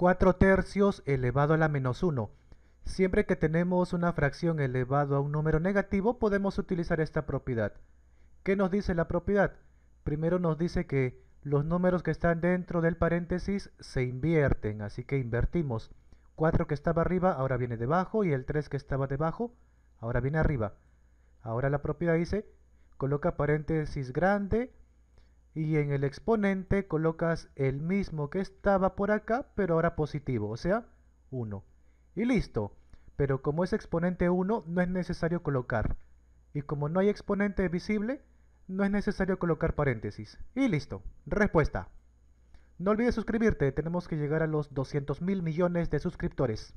4 tercios elevado a la menos 1. Siempre que tenemos una fracción elevado a un número negativo, podemos utilizar esta propiedad. ¿Qué nos dice la propiedad? Primero nos dice que los números que están dentro del paréntesis se invierten, así que invertimos. 4 que estaba arriba, ahora viene debajo, y el 3 que estaba debajo, ahora viene arriba. Ahora la propiedad dice, coloca paréntesis grande, y en el exponente colocas el mismo que estaba por acá, pero ahora positivo, o sea, 1. Y listo. Pero como es exponente 1, no es necesario colocar. Y como no hay exponente visible, no es necesario colocar paréntesis. Y listo. Respuesta. No olvides suscribirte, tenemos que llegar a los 200 mil millones de suscriptores.